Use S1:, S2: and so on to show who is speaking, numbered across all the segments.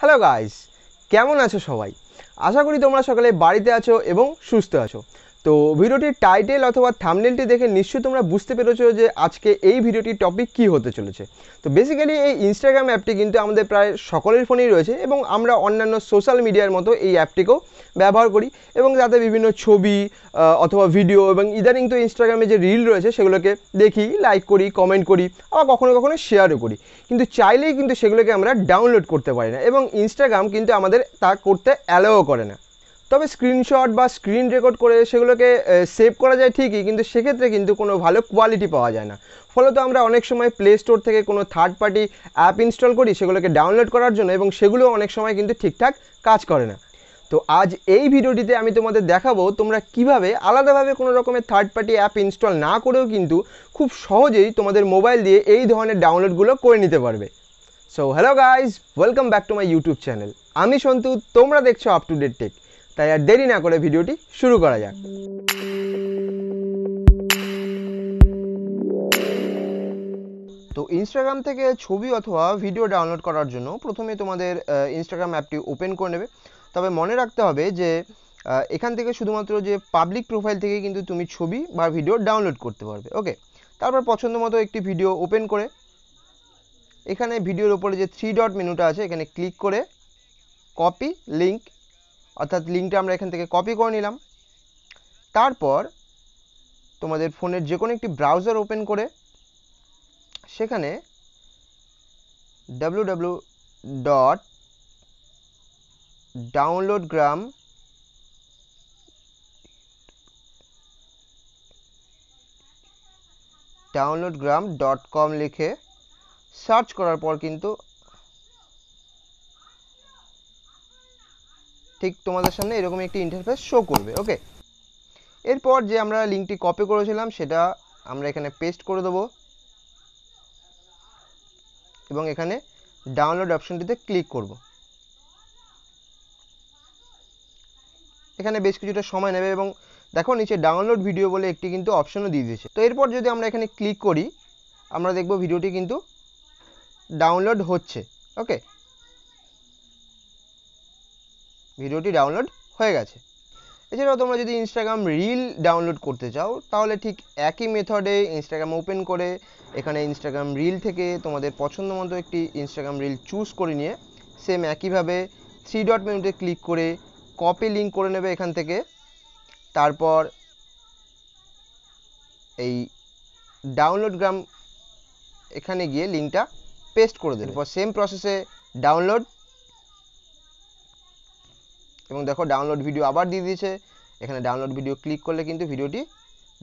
S1: hello guys কেমন আছো সবাই আশা করি তোমরা সকালে বাড়িতে আছো এবং সুস্থ আছো তো ভিডিওটির টাইটেল অথবা থামনেলটি দেখে নিশ্চয়ই তোমরা বুঝতে পেরেছো যে আজকে এই ভিডিওটির টপিক কি হতে চলেছে তো বেসিক্যালি এই ইনস্টাগ্রাম অ্যাপটি কিন্তু আমাদের প্রায় সকলের ফোনেই রয়েছে এবং আমরা অন্যান্য সোশ্যাল মিডিয়ার মতো এই অ্যাপটিকেও ব্যবহার করি এবং তাতে বিভিন্ন ছবি অথবা ভিডিও এবং ইদানিং তো ইনস্টাগ্রামে যে রিল রয়েছে সেগুলোকে দেখি লাইক করি কমেন্ট করি আবার কখনো কখনো শেয়ারও করি কিন্তু চাইলেই কিন্তু সেগুলোকে আমরা ডাউনলোড করতে পারি না এবং ইনস্টাগ্রাম কিন্তু আমাদের তা করতে অ্যালাও করে না তবে স্ক্রিনশট বা স্ক্রিন রেকর্ড করে সেগুলোকে সেভ করা যায় ঠিকই কিন্তু সেক্ষেত্রে কিন্তু কোনো ভালো কোয়ালিটি পাওয়া যায় না ফলত আমরা অনেক সময় প্লে স্টোর থেকে কোনো থার্ড পার্টি অ্যাপ ইনস্টল করি সেগুলোকে ডাউনলোড করার জন্য এবং সেগুলো অনেক সময় কিন্তু ঠিকঠাক কাজ করে না তো আজ এই ভিডিওটিতে আমি তোমাদের দেখাবো তোমরা কিভাবে আলাদাভাবে কোনো রকমের থার্ড পার্টি অ্যাপ ইনস্টল না করেও কিন্তু খুব সহজেই তোমাদের মোবাইল দিয়ে এই ধরনের ডাউনলোডগুলো করে নিতে পারবে so hello guys welcome back to my YouTube channel আমি সন্তু তোমরা দেখছো আপ টু ডেট টেক তাই আর দেরি না করে ভিডিওটি শুরু করা যাক তো ইনস্টাগ্রাম থেকে ছবি অথবা ভিডিও ডাউনলোড করার জন্য প্রথমে তোমাদের ইনস্টাগ্রাম অ্যাপটি ওপেন করে নেবে তবে মনে রাখতে হবে যে এখান থেকে শুধুমাত্র যে পাবলিক প্রোফাইল থেকে কিন্তু তুমি ছবি বা ভিডিও ডাউনলোড করতে পারবে ওকে তারপর পছন্দ মতো একটি ভিডিও ওপেন করে এখানে ভিডিওর ওপরে যে থ্রি ডট মেনুটা আছে এখানে ক্লিক করে কপি লিঙ্ক অর্থাৎ লিঙ্কটা আমরা এখান থেকে কপি করে নিলাম তারপর তোমাদের ফোনের যে কোনো একটি ব্রাউজার ওপেন করে সেখানে W W dot download gram download gram dot com লিখে সার্চ করার পর কিন্তু ঠিক তোমাদের সামনে এরকম একটি ইন্টারফেস শো করবে ওকে এরপর যে আমরা লিঙ্কটি কপি করেছিলাম সেটা আমরা এখানে পেস্ট করে দেবো এবং এখানে ডাউনলোড অপশনটিতে ক্লিক করব এখানে বেশ কিছুটা সময় নেবে এবং দেখো নিচে ডাউনলোড ভিডিও বলে একটি কিন্তু অপশনও দিয়ে দিয়েছে তো এরপর যদি আমরা এখানে ক্লিক করি আমরা দেখব ভিডিওটি কিন্তু ডাউনলোড হচ্ছে ওকে ভিডিওটি ডাউনলোড হয়ে গেছে এছাড়াও তোমরা যদি ইনস্টাগ্রাম রিল ডাউনলোড করতে চাও তাহলে ঠিক একই মেথডে ইনস্টাগ্রাম ওপেন করে এখানে ইনস্টাগ্রাম রিল থেকে তোমাদের পছন্দ মতো একটি ইনস্টাগ্রাম রিল চুজ করে নিয়ে সেম একইভাবে থ্রি ডট মেনুতে ক্লিক করে কপি লিঙ্ক করে নেবে এখান থেকে তারপর এই ডাউনলোড গ্রাম এখানে গিয়ে লিঙ্কটা পেস্ট করে দেবে এরপর সেম প্রসেসে ডাউনলোড এবং দেখো ডাউনলোড ভিডিও আবার দিয়ে দিয়েছে এখানে ডাউনলোড ভিডিও ক্লিক করলে কিন্তু ভিডিওটি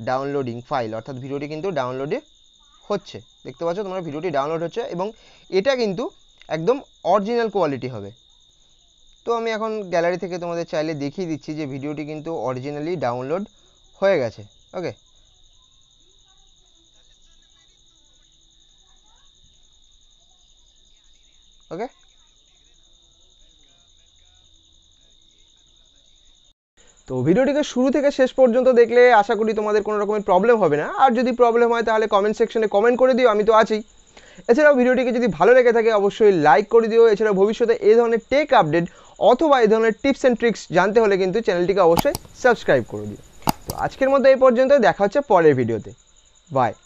S1: ডাউনলোডিং ফাইল অর্থাৎ ভিডিওটি কিন্তু ডাউনলোডে হচ্ছে দেখতে পাচ্ছ তোমার ভিডিওটি ডাউনলোড হচ্ছে এবং এটা কিন্তু একদম অরিজিনাল কোয়ালিটি হবে তো আমি এখন গ্যালারি থেকে তোমাদের চাইলে দেখিয়ে দিচ্ছি যে ভিডিওটি কিন্তু অরিজিনালি ডাউনলোড হয়ে গেছে ওকে ওকে তো ভিডিওটিকে শুরু থেকে শেষ পর্যন্ত দেখলে আশা করি তোমাদের কোনো রকমের প্রবলেম হবে না আর যদি প্রবলেম হয় তাহলে কমেন্ট সেকশনে কমেন্ট করে দিও আমি তো আছি এছাড়াও ভিডিওটিকে যদি ভালো লেগে থাকে অবশ্যই লাইক করে দিও এছাড়াও ভবিষ্যতে এই ধরনের টেক আপডেট অথবা এই ধরনের টিপস অ্যান্ড ট্রিক্স জানতে হলে কিন্তু চ্যানেলটিকে অবশ্যই সাবস্ক্রাইব করে দিও তো আজকের মতো এই পর্যন্ত দেখা হচ্ছে পরের ভিডিওতে বাই